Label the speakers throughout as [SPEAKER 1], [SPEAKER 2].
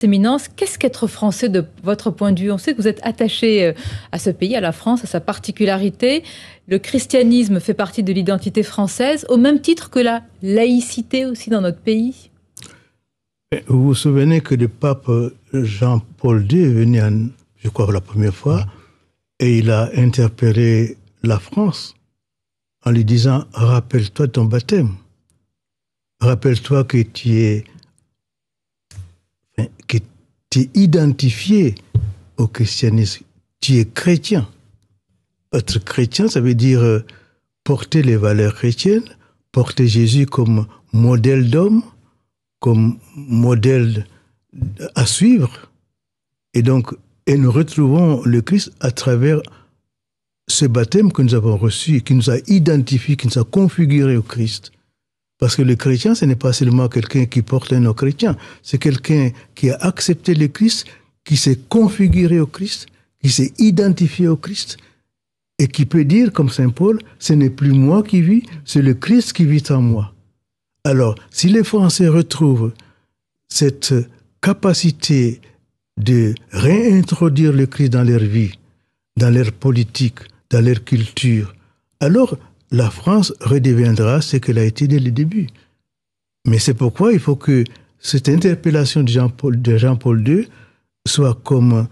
[SPEAKER 1] Éminence, qu'est-ce qu'être français de votre point de vue On sait que vous êtes attaché euh, à ce pays, à la France, à sa particularité. Le christianisme fait partie de l'identité française, au même titre que la laïcité aussi dans notre pays.
[SPEAKER 2] Vous vous souvenez que le pape Jean-Paul II est venu, je crois, la première fois, et il a interpellé la France en lui disant Rappelle-toi ton baptême. Rappelle-toi que tu es tu es identifié au christianisme. Tu es chrétien. Être chrétien, ça veut dire euh, porter les valeurs chrétiennes, porter Jésus comme modèle d'homme, comme modèle à suivre. Et donc, et nous retrouvons le Christ à travers ce baptême que nous avons reçu, qui nous a identifié, qui nous a configuré au Christ. Parce que le chrétien, ce n'est pas seulement quelqu'un qui porte un nom chrétien, c'est quelqu'un qui a accepté le Christ, qui s'est configuré au Christ, qui s'est identifié au Christ, et qui peut dire, comme Saint Paul, ce n'est plus moi qui vis, c'est le Christ qui vit en moi. Alors, si les Français retrouvent cette capacité de réintroduire le Christ dans leur vie, dans leur politique, dans leur culture, alors la France redeviendra ce qu'elle a été dès le début. Mais c'est pourquoi il faut que cette interpellation de Jean-Paul, jean II soit comme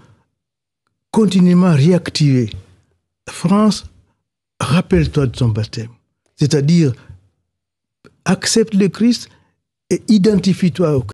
[SPEAKER 2] continuellement réactivée. France, rappelle-toi de ton baptême. C'est-à-dire, accepte le Christ et identifie-toi au Christ.